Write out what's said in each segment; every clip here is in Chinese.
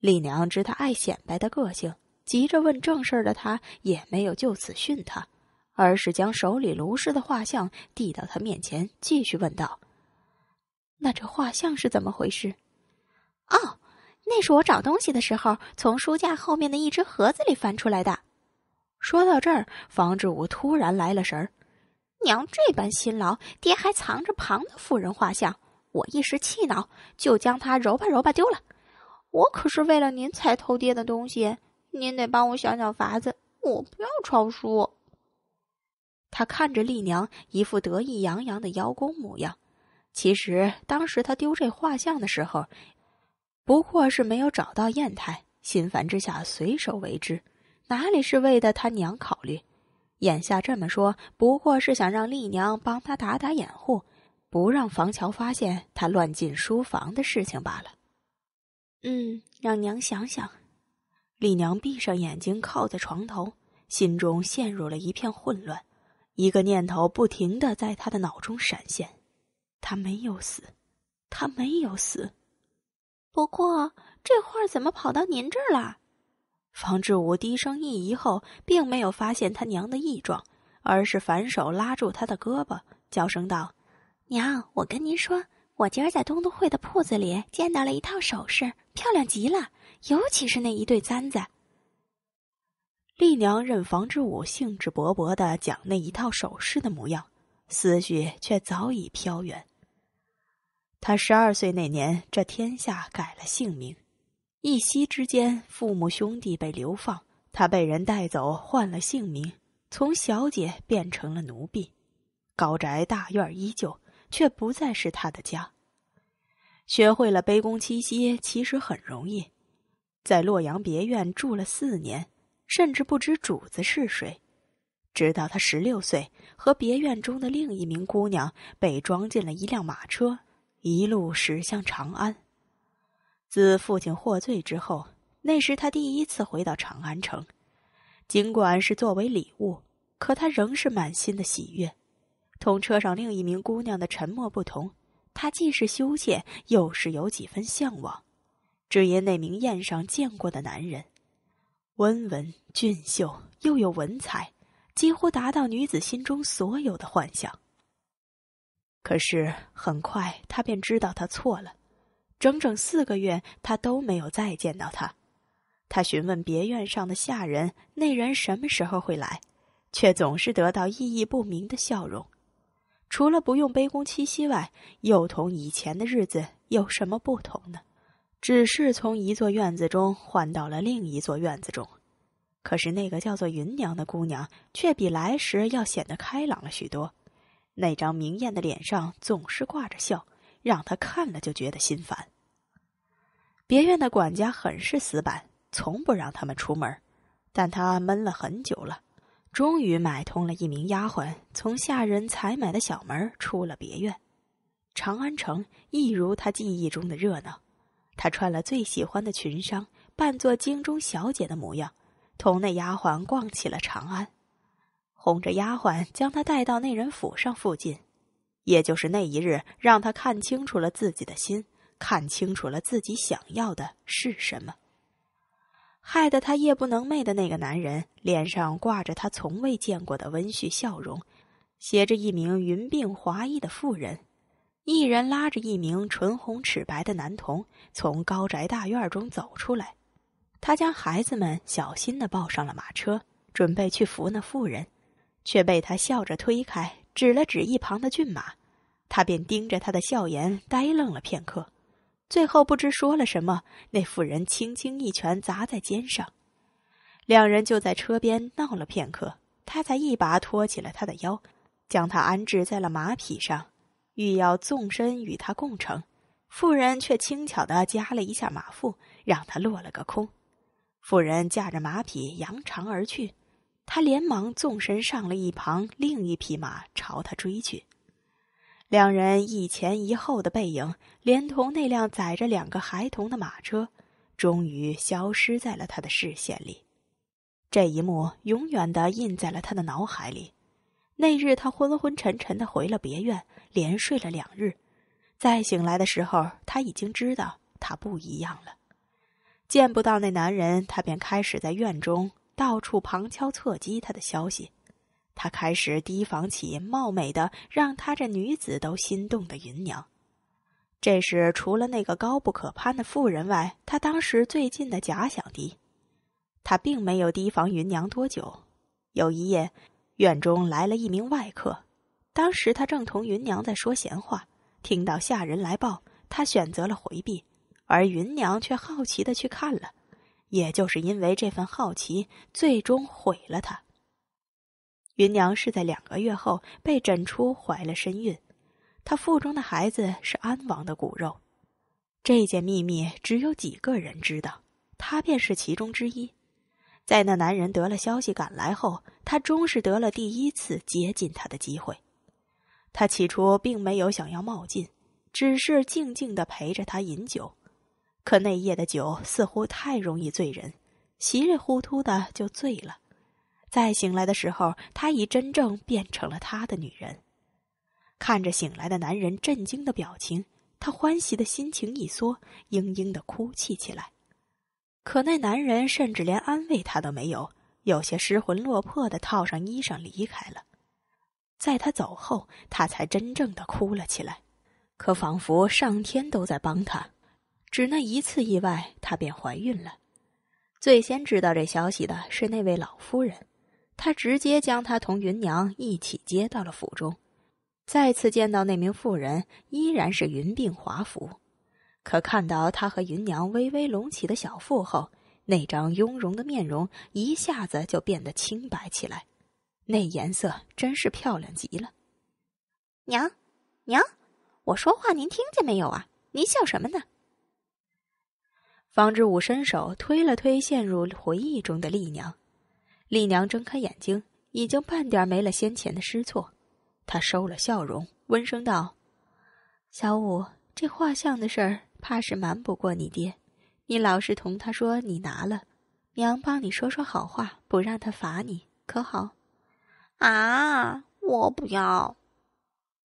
丽娘知他爱显摆的个性，急着问正事的他也没有就此训他，而是将手里卢氏的画像递到他面前，继续问道：“那这画像是怎么回事？”“哦，那是我找东西的时候，从书架后面的一只盒子里翻出来的。”说到这儿，方志武突然来了神儿：“娘这般辛劳，爹还藏着旁的妇人画像，我一时气恼，就将它揉吧揉吧丢了。”我可是为了您才偷爹的东西，您得帮我想想法子。我不要抄书。他看着丽娘，一副得意洋洋的邀功模样。其实当时他丢这画像的时候，不过是没有找到砚台，心烦之下随手为之，哪里是为的他娘考虑？眼下这么说，不过是想让丽娘帮他打打掩护，不让房乔发现他乱进书房的事情罢了。嗯，让娘想想。丽娘闭上眼睛，靠在床头，心中陷入了一片混乱。一个念头不停的在她的脑中闪现：她没有死，她没有死。不过这画怎么跑到您这儿了？方志武低声一疑后，并没有发现他娘的异状，而是反手拉住他的胳膊，叫声道：“娘，我跟您说。”我今儿在东都会的铺子里见到了一套首饰，漂亮极了，尤其是那一对簪子。丽娘任房之武兴致勃勃的讲那一套首饰的模样，思绪却早已飘远。她十二岁那年，这天下改了姓名，一夕之间，父母兄弟被流放，她被人带走，换了姓名，从小姐变成了奴婢，高宅大院依旧。却不再是他的家。学会了卑躬屈膝，其实很容易。在洛阳别院住了四年，甚至不知主子是谁，直到他十六岁，和别院中的另一名姑娘被装进了一辆马车，一路驶向长安。自父亲获罪之后，那是他第一次回到长安城，尽管是作为礼物，可他仍是满心的喜悦。同车上另一名姑娘的沉默不同，她既是羞怯，又是有几分向往，只因那名宴上见过的男人，温文俊秀，又有文采，几乎达到女子心中所有的幻想。可是很快，她便知道她错了。整整四个月，她都没有再见到他。她询问别院上的下人，那人什么时候会来，却总是得到意义不明的笑容。除了不用卑躬屈膝外，又同以前的日子有什么不同呢？只是从一座院子中换到了另一座院子中。可是那个叫做云娘的姑娘，却比来时要显得开朗了许多。那张明艳的脸上总是挂着笑，让他看了就觉得心烦。别院的管家很是死板，从不让他们出门，但他闷了很久了。终于买通了一名丫鬟，从下人采买的小门出了别院。长安城一如他记忆中的热闹。他穿了最喜欢的裙裳，扮作京中小姐的模样，同那丫鬟逛起了长安，哄着丫鬟将他带到那人府上附近。也就是那一日，让他看清楚了自己的心，看清楚了自己想要的是什么。害得他夜不能寐的那个男人，脸上挂着他从未见过的温煦笑容，携着一名云鬓华衣的妇人，一人拉着一名唇红齿白的男童从高宅大院中走出来。他将孩子们小心的抱上了马车，准备去扶那妇人，却被他笑着推开，指了指一旁的骏马。他便盯着他的笑颜，呆愣了片刻。最后不知说了什么，那妇人轻轻一拳砸在肩上，两人就在车边闹了片刻，他才一把托起了他的腰，将他安置在了马匹上，欲要纵身与他共乘，妇人却轻巧的夹了一下马腹，让他落了个空。妇人驾着马匹扬长而去，他连忙纵身上了一旁另一匹马，朝他追去。两人一前一后的背影，连同那辆载着两个孩童的马车，终于消失在了他的视线里。这一幕永远的印在了他的脑海里。那日他昏昏沉沉的回了别院，连睡了两日。再醒来的时候，他已经知道他不一样了。见不到那男人，他便开始在院中到处旁敲侧击他的消息。他开始提防起貌美的、让他这女子都心动的芸娘，这是除了那个高不可攀的妇人外，他当时最近的假想敌。他并没有提防芸娘多久。有一夜，院中来了一名外客，当时他正同芸娘在说闲话，听到下人来报，他选择了回避，而芸娘却好奇的去看了。也就是因为这份好奇，最终毁了他。芸娘是在两个月后被诊出怀了身孕，她腹中的孩子是安王的骨肉。这件秘密只有几个人知道，她便是其中之一。在那男人得了消息赶来后，她终是得了第一次接近他的机会。她起初并没有想要冒进，只是静静的陪着他饮酒。可那夜的酒似乎太容易醉人，稀里糊涂的就醉了。在醒来的时候，她已真正变成了他的女人。看着醒来的男人震惊的表情，她欢喜的心情一缩，嘤嘤的哭泣起来。可那男人甚至连安慰她都没有，有些失魂落魄的套上衣裳离开了。在他走后，她才真正的哭了起来。可仿佛上天都在帮她，只那一次意外，她便怀孕了。最先知道这消息的是那位老夫人。他直接将他同云娘一起接到了府中，再次见到那名妇人，依然是云鬓华服，可看到他和云娘微微隆起的小腹后，那张雍容的面容一下子就变得清白起来，那颜色真是漂亮极了。娘，娘，我说话您听见没有啊？您笑什么呢？方志武伸手推了推陷入回忆中的丽娘。丽娘睁开眼睛，已经半点没了先前的失措。她收了笑容，温声道：“小五，这画像的事儿，怕是瞒不过你爹。你老实同他说你拿了，娘帮你说说好话，不让他罚你，可好？”“啊，我不要！”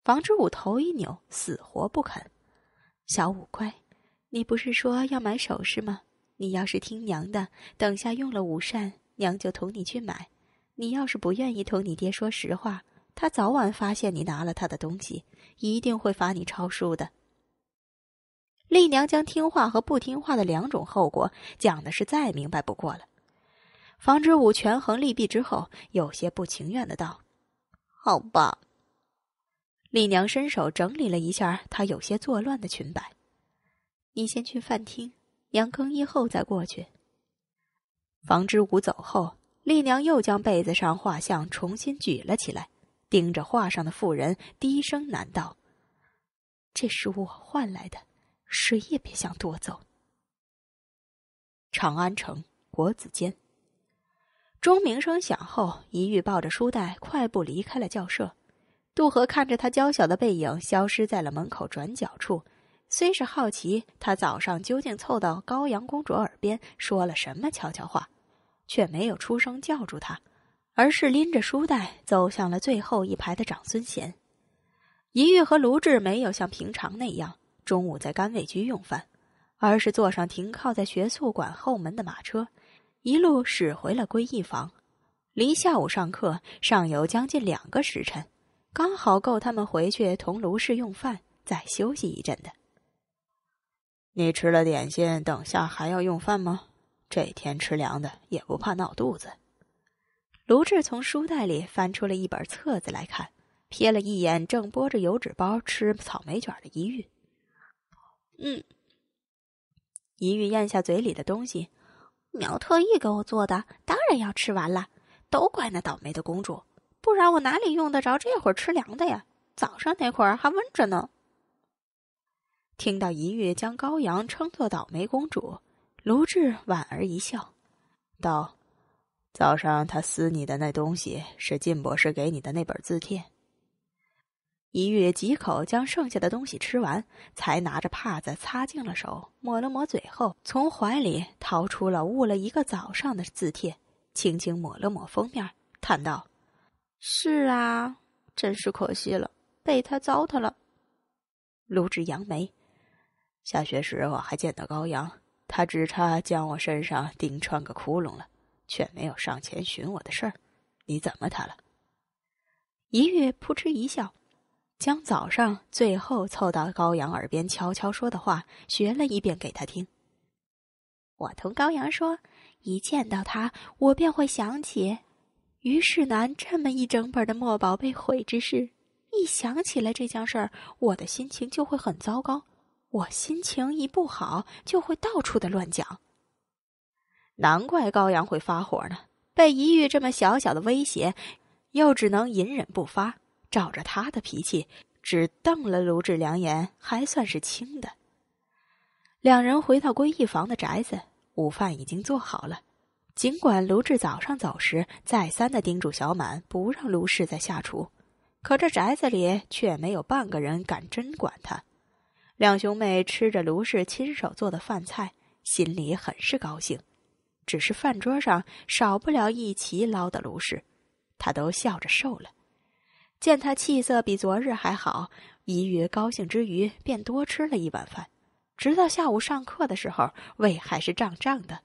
房之武头一扭，死活不肯。“小五乖，你不是说要买首饰吗？你要是听娘的，等下用了午膳。”娘就同你去买，你要是不愿意同你爹说实话，他早晚发现你拿了他的东西，一定会罚你抄书的。丽娘将听话和不听话的两种后果讲的是再明白不过了。房知武权衡利弊之后，有些不情愿的道：“好吧。”丽娘伸手整理了一下她有些作乱的裙摆，“你先去饭厅，娘更衣后再过去。”房之武走后，丽娘又将被子上画像重新举了起来，盯着画上的妇人，低声喃道：“这是我换来的，谁也别想夺走。”长安城国子监，钟鸣声响后，一玉抱着书袋快步离开了教舍。杜河看着他娇小的背影消失在了门口转角处。虽是好奇，他早上究竟凑到高阳公主耳边说了什么悄悄话，却没有出声叫住她，而是拎着书袋走向了最后一排的长孙贤。一玉和卢志没有像平常那样中午在甘味居用饭，而是坐上停靠在学宿馆后门的马车，一路驶回了归义坊。离下午上课尚有将近两个时辰，刚好够他们回去同卢氏用饭，再休息一阵的。你吃了点心，等下还要用饭吗？这天吃凉的也不怕闹肚子。卢志从书袋里翻出了一本册子来看，瞥了一眼正剥着油纸包吃草莓卷的一玉，嗯。银玉咽下嘴里的东西，苗特意给我做的，当然要吃完了。都怪那倒霉的公主，不然我哪里用得着这会儿吃凉的呀？早上那会儿还温着呢。听到银玉将高阳称作倒霉公主，卢挚莞尔一笑，道：“早上他撕你的那东西是靳博士给你的那本字帖。”银玉几口将剩下的东西吃完，才拿着帕子擦净了手，抹了抹嘴后，从怀里掏出了误了一个早上的字帖，轻轻抹了抹封面，叹道：“是啊，真是可惜了，被他糟蹋了。”卢志扬眉。下学时，我还见到高阳，他只差将我身上钉穿个窟窿了，却没有上前寻我的事儿。你怎么他了？一月扑哧一笑，将早上最后凑到高阳耳边悄悄说的话学了一遍给他听。我同高阳说，一见到他，我便会想起于世南这么一整本的墨宝被毁之事，一想起来这件事儿，我的心情就会很糟糕。我心情一不好，就会到处的乱讲。难怪高阳会发火呢！被一遇这么小小的威胁，又只能隐忍不发。照着他的脾气，只瞪了卢志良眼，还算是轻的。两人回到归义房的宅子，午饭已经做好了。尽管卢志早上走时再三的叮嘱小满不让卢氏再下厨，可这宅子里却没有半个人敢真管他。两兄妹吃着卢氏亲手做的饭菜，心里很是高兴。只是饭桌上少不了一齐捞的卢氏，他都笑着瘦了。见他气色比昨日还好，一玉高兴之余便多吃了一碗饭，直到下午上课的时候，胃还是胀胀的。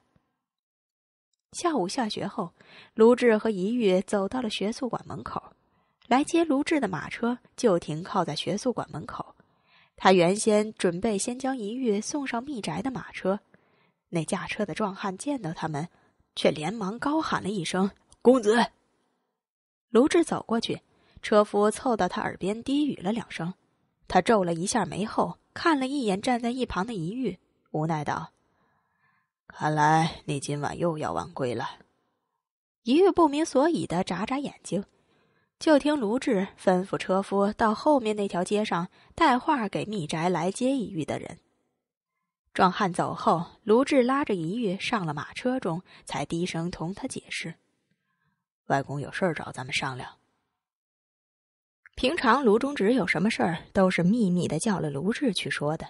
下午下学后，卢志和一玉走到了学宿馆门口，来接卢志的马车就停靠在学宿馆门口。他原先准备先将一玉送上密宅的马车，那驾车的壮汉见到他们，却连忙高喊了一声：“公子。”卢志走过去，车夫凑到他耳边低语了两声，他皱了一下眉后，看了一眼站在一旁的一玉，无奈道：“看来你今晚又要晚归了。”一玉不明所以的眨眨眼睛。就听卢志吩咐车夫到后面那条街上带话给密宅来接一玉的人。壮汉走后，卢志拉着一玉上了马车中，才低声同他解释：“外公有事儿找咱们商量。”平常卢中直有什么事儿都是秘密的叫了卢志去说的。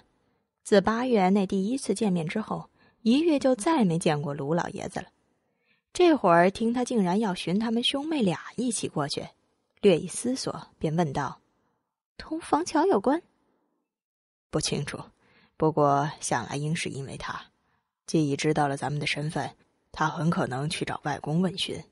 自八月那第一次见面之后，一玉就再没见过卢老爷子了。这会儿听他竟然要寻他们兄妹俩一起过去。略一思索，便问道：“同房桥有关？不清楚，不过想来应是因为他。既已知道了咱们的身份，他很可能去找外公问询。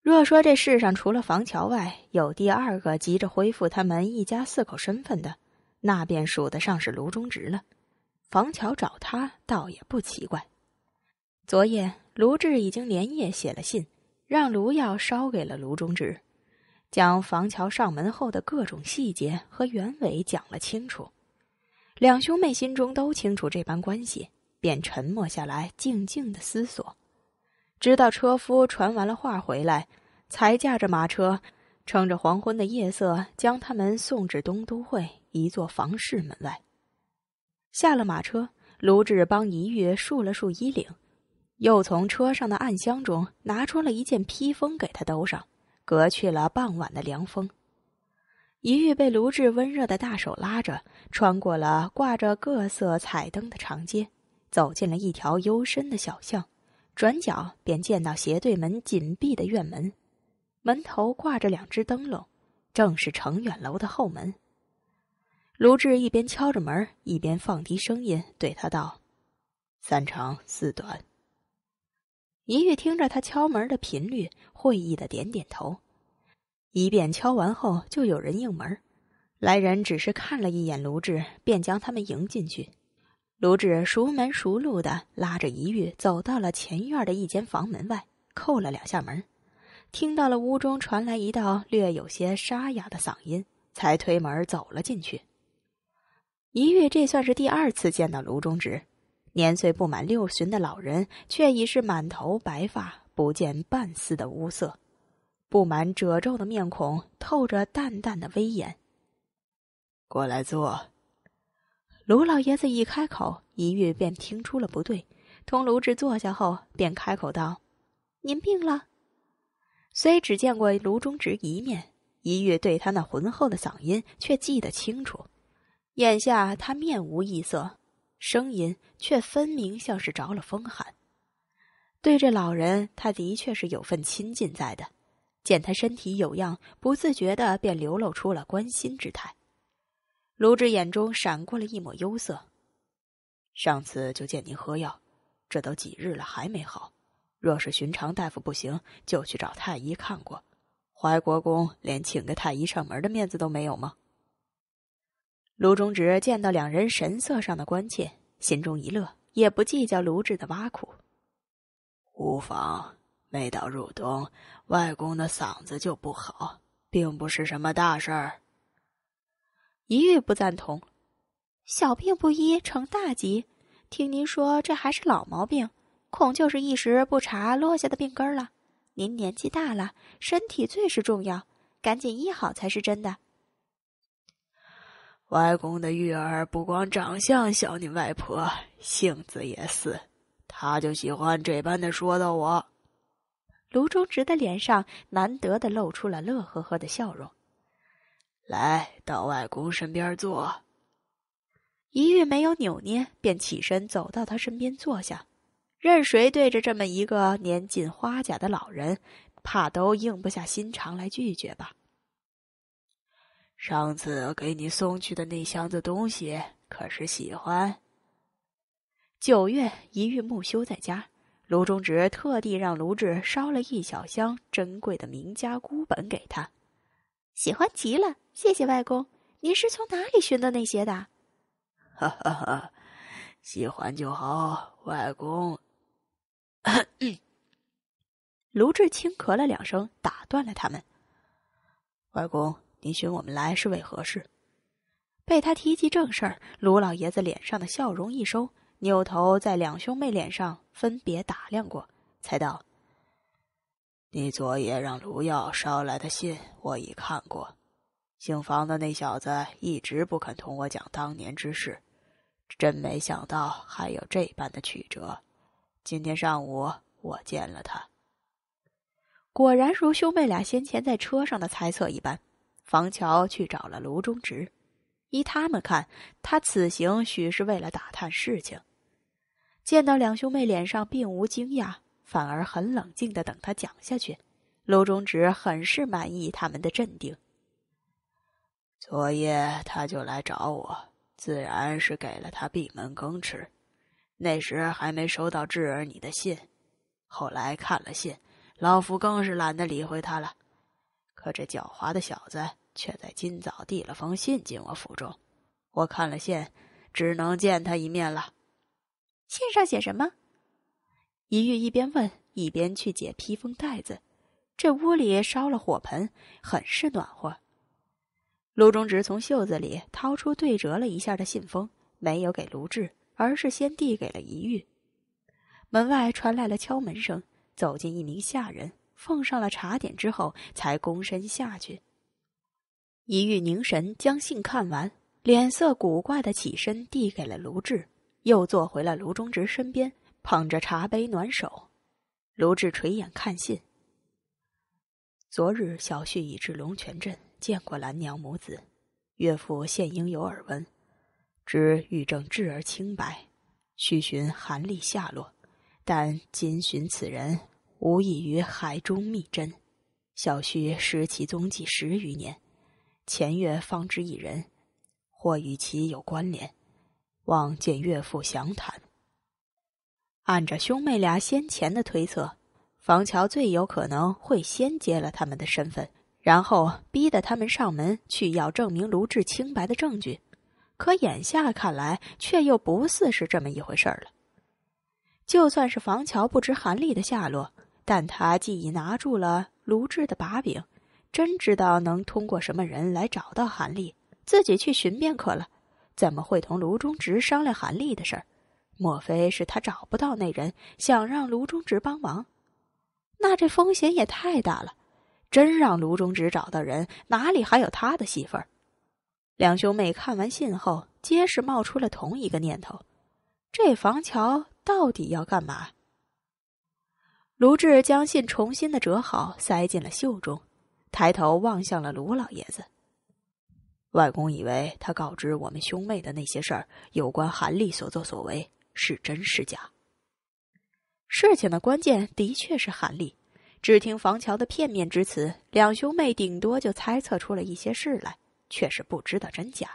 若说这世上除了房桥外，有第二个急着恢复他们一家四口身份的，那便数得上是卢中直了。房桥找他，倒也不奇怪。昨夜，卢志已经连夜写了信，让卢耀捎给了卢中直。”将房桥上门后的各种细节和原委讲了清楚，两兄妹心中都清楚这般关系，便沉默下来，静静的思索，直到车夫传完了话回来，才驾着马车，趁着黄昏的夜色将他们送至东都会一座房室门外。下了马车，卢志帮一跃，束了束衣领，又从车上的暗箱中拿出了一件披风给他兜上。隔去了傍晚的凉风。一遇被卢志温热的大手拉着，穿过了挂着各色彩灯的长街，走进了一条幽深的小巷，转角便见到斜对门紧闭的院门，门头挂着两只灯笼，正是程远楼的后门。卢志一边敲着门，一边放低声音对他道：“三长四短。”一玉听着他敲门的频率，会意的点点头。一遍敲完后，就有人应门。来人只是看了一眼卢志，便将他们迎进去。卢志熟门熟路的拉着一玉走到了前院的一间房门外，叩了两下门，听到了屋中传来一道略有些沙哑的嗓音，才推门走了进去。一玉这算是第二次见到卢中直。年岁不满六旬的老人，却已是满头白发，不见半丝的乌色。布满褶皱的面孔透着淡淡的威严。过来坐。卢老爷子一开口，一玉便听出了不对。同卢志坐下后，便开口道：“您病了。”虽只见过卢中直一面，一玉对他那浑厚的嗓音却记得清楚。眼下他面无异色。声音却分明像是着了风寒。对这老人，他的确是有份亲近在的。见他身体有恙，不自觉的便流露出了关心之态。卢志眼中闪过了一抹忧色。上次就见您喝药，这都几日了还没好。若是寻常大夫不行，就去找太医看过。怀国公连请个太医上门的面子都没有吗？卢中直见到两人神色上的关切，心中一乐，也不计较卢志的挖苦。无妨，每到入冬，外公的嗓子就不好，并不是什么大事儿。一玉不赞同：“小病不医成大疾，听您说这还是老毛病，恐就是一时不查落下的病根了。您年纪大了，身体最是重要，赶紧医好才是真的。”外公的玉儿不光长相像你外婆，性子也似，他就喜欢这般的说道。我卢中直的脸上难得的露出了乐呵呵的笑容，来到外公身边坐。一玉没有扭捏，便起身走到他身边坐下。任谁对着这么一个年近花甲的老人，怕都硬不下心肠来拒绝吧。上次给你送去的那箱子东西，可是喜欢。九月一日木修在家，卢中直特地让卢志烧了一小箱珍贵的名家孤本给他，喜欢极了。谢谢外公，您是从哪里寻的那些的？哈哈哈，喜欢就好，外公。卢志轻咳了两声，打断了他们。外公。您寻我们来是为何事？被他提及正事儿，卢老爷子脸上的笑容一收，扭头在两兄妹脸上分别打量过，才道：“你昨夜让卢耀捎来的信，我已看过。姓房的那小子一直不肯同我讲当年之事，真没想到还有这般的曲折。今天上午我见了他，果然如兄妹俩先前在车上的猜测一般。”房乔去找了卢中直，依他们看，他此行许是为了打探事情。见到两兄妹脸上并无惊讶，反而很冷静的等他讲下去，卢中直很是满意他们的镇定。昨夜他就来找我，自然是给了他闭门羹吃。那时还没收到智儿你的信，后来看了信，老夫更是懒得理会他了。可这狡猾的小子却在今早递了封信进我府中，我看了信，只能见他一面了。信上写什么？一玉一边问一边去解披风带子。这屋里烧了火盆，很是暖和。卢中直从袖子里掏出对折了一下的信封，没有给卢志，而是先递给了一玉。门外传来了敲门声，走进一名下人。奉上了茶点之后，才躬身下去。一遇凝神将信看完，脸色古怪的起身递给了卢志，又坐回了卢中直身边，捧着茶杯暖手。卢志垂眼看信，昨日小婿已至龙泉镇，见过兰娘母子，岳父现应有耳闻，知玉正质而清白，须寻韩立下落，但今寻此人。无异于海中觅针，小婿失其踪迹十余年，前月方知一人，或与其有关联，望见岳父详谈。按照兄妹俩先前的推测，房桥最有可能会先揭了他们的身份，然后逼得他们上门去要证明卢志清白的证据。可眼下看来，却又不似是这么一回事儿了。就算是房桥不知韩立的下落，但他既已拿住了卢志的把柄，真知道能通过什么人来找到韩立，自己去寻便可了。怎么会同卢忠直商量韩立的事儿？莫非是他找不到那人，想让卢忠直帮忙？那这风险也太大了。真让卢忠直找到人，哪里还有他的戏份？两兄妹看完信后，皆是冒出了同一个念头：这房桥到底要干嘛？卢志将信重新的折好，塞进了袖中，抬头望向了卢老爷子。外公以为他告知我们兄妹的那些事儿，有关韩立所作所为是真是假？事情的关键的确是韩立。只听房桥的片面之词，两兄妹顶多就猜测出了一些事来，却是不知道真假。